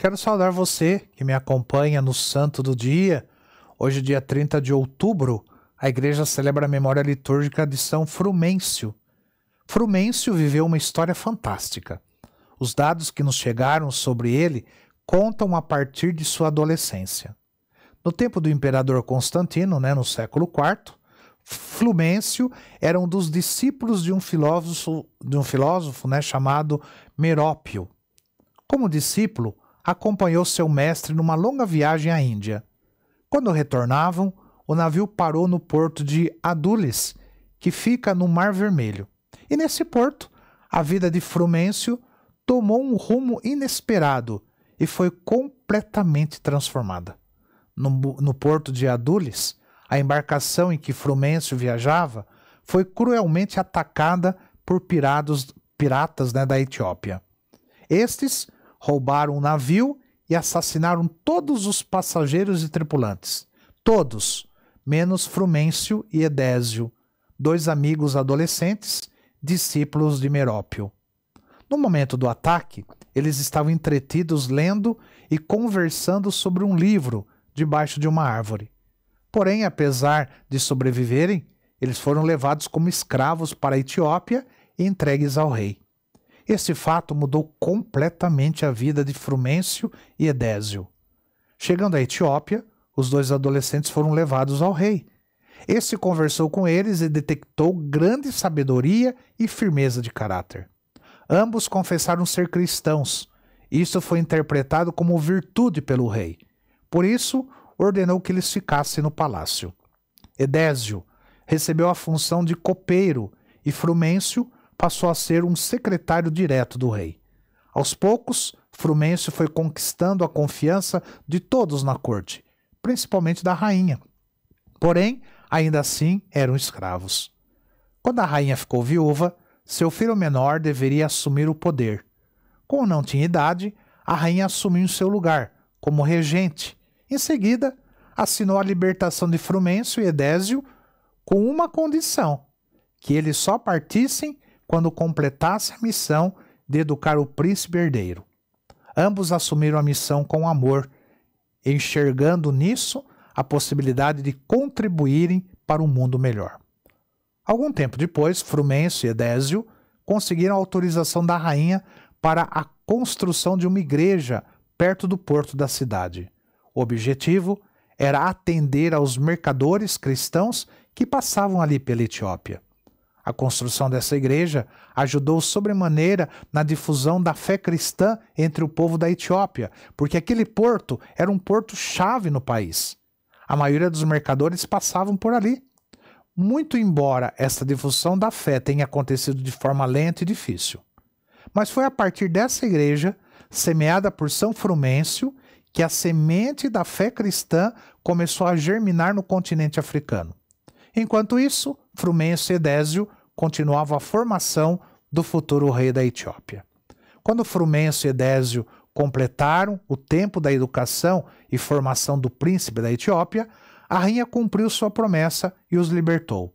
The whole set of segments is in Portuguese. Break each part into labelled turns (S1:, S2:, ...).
S1: Quero saudar você que me acompanha no Santo do Dia. Hoje, dia 30 de outubro, a igreja celebra a memória litúrgica de São Frumêncio. Frumêncio viveu uma história fantástica. Os dados que nos chegaram sobre ele contam a partir de sua adolescência. No tempo do imperador Constantino, né, no século IV, Flumêncio era um dos discípulos de um filósofo, de um filósofo né, chamado Merópio. Como discípulo, acompanhou seu mestre numa longa viagem à Índia. Quando retornavam, o navio parou no porto de Adulis, que fica no Mar Vermelho. E nesse porto, a vida de Frumêncio tomou um rumo inesperado e foi completamente transformada. No, no porto de Adulis, a embarcação em que Frumêncio viajava foi cruelmente atacada por pirados, piratas né, da Etiópia. Estes roubaram um navio e assassinaram todos os passageiros e tripulantes. Todos, menos Frumêncio e Edésio, dois amigos adolescentes, discípulos de Merópio. No momento do ataque, eles estavam entretidos lendo e conversando sobre um livro debaixo de uma árvore. Porém, apesar de sobreviverem, eles foram levados como escravos para a Etiópia e entregues ao rei. Esse fato mudou completamente a vida de Frumêncio e Edésio. Chegando à Etiópia, os dois adolescentes foram levados ao rei. Esse conversou com eles e detectou grande sabedoria e firmeza de caráter. Ambos confessaram ser cristãos. Isso foi interpretado como virtude pelo rei. Por isso, ordenou que eles ficassem no palácio. Edésio recebeu a função de copeiro e Frumêncio passou a ser um secretário direto do rei. Aos poucos, Frumêncio foi conquistando a confiança de todos na corte, principalmente da rainha. Porém, ainda assim eram escravos. Quando a rainha ficou viúva, seu filho menor deveria assumir o poder. Como não tinha idade, a rainha assumiu seu lugar, como regente. Em seguida, assinou a libertação de Frumêncio e Edésio com uma condição: que eles só partissem quando completasse a missão de educar o príncipe herdeiro. Ambos assumiram a missão com amor, enxergando nisso a possibilidade de contribuírem para um mundo melhor. Algum tempo depois, Frumencio e Edésio conseguiram a autorização da rainha para a construção de uma igreja perto do porto da cidade. O objetivo era atender aos mercadores cristãos que passavam ali pela Etiópia. A construção dessa igreja ajudou sobremaneira na difusão da fé cristã entre o povo da Etiópia, porque aquele porto era um porto-chave no país. A maioria dos mercadores passavam por ali. Muito embora essa difusão da fé tenha acontecido de forma lenta e difícil. Mas foi a partir dessa igreja, semeada por São Frumêncio, que a semente da fé cristã começou a germinar no continente africano. Enquanto isso, Frumêncio e Edésio continuava a formação do futuro rei da Etiópia. Quando Frumenso e Edésio completaram o tempo da educação e formação do príncipe da Etiópia, a rainha cumpriu sua promessa e os libertou.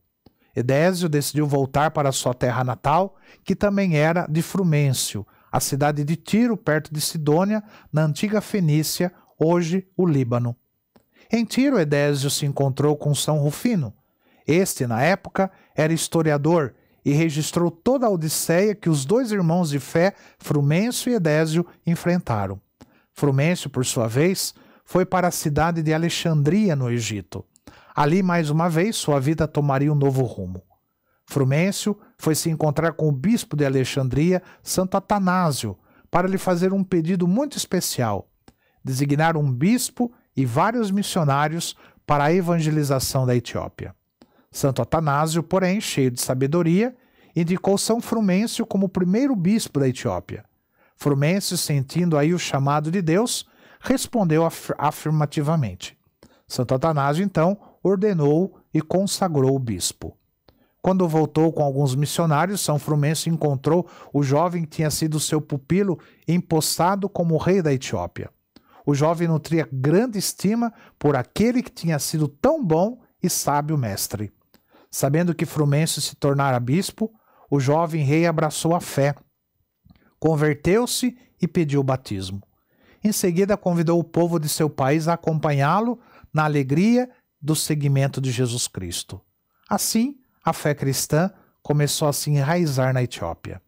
S1: Edésio decidiu voltar para sua terra natal, que também era de Frumêncio, a cidade de Tiro, perto de Sidônia, na antiga Fenícia, hoje o Líbano. Em Tiro, Edésio se encontrou com São Rufino, este, na época, era historiador e registrou toda a odisseia que os dois irmãos de fé, Frumêncio e Edésio, enfrentaram. Frumêncio, por sua vez, foi para a cidade de Alexandria, no Egito. Ali, mais uma vez, sua vida tomaria um novo rumo. Frumêncio foi se encontrar com o bispo de Alexandria, Santo Atanásio, para lhe fazer um pedido muito especial: designar um bispo e vários missionários para a evangelização da Etiópia. Santo Atanásio, porém, cheio de sabedoria, indicou São Frumêncio como o primeiro bispo da Etiópia. Frumêncio, sentindo aí o chamado de Deus, respondeu af afirmativamente. Santo Atanásio, então, ordenou e consagrou o bispo. Quando voltou com alguns missionários, São Frumêncio encontrou o jovem que tinha sido seu pupilo empossado como rei da Etiópia. O jovem nutria grande estima por aquele que tinha sido tão bom e sábio mestre. Sabendo que Frumêncio se tornara bispo, o jovem rei abraçou a fé, converteu-se e pediu o batismo. Em seguida, convidou o povo de seu país a acompanhá-lo na alegria do seguimento de Jesus Cristo. Assim, a fé cristã começou a se enraizar na Etiópia.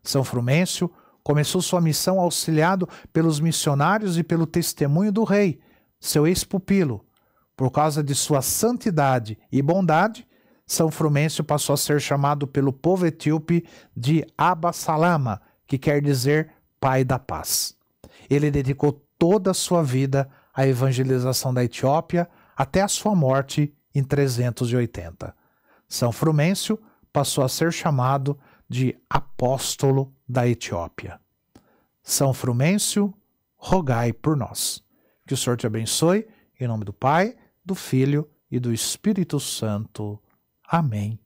S1: São Frumêncio começou sua missão auxiliado pelos missionários e pelo testemunho do rei, seu ex-pupilo. Por causa de sua santidade e bondade, são Frumêncio passou a ser chamado pelo povo etíope de Salama, que quer dizer pai da paz. Ele dedicou toda a sua vida à evangelização da Etiópia até a sua morte em 380. São Frumêncio passou a ser chamado de apóstolo da Etiópia. São Frumêncio, rogai por nós. Que o Senhor te abençoe, em nome do Pai, do Filho e do Espírito Santo. Amém.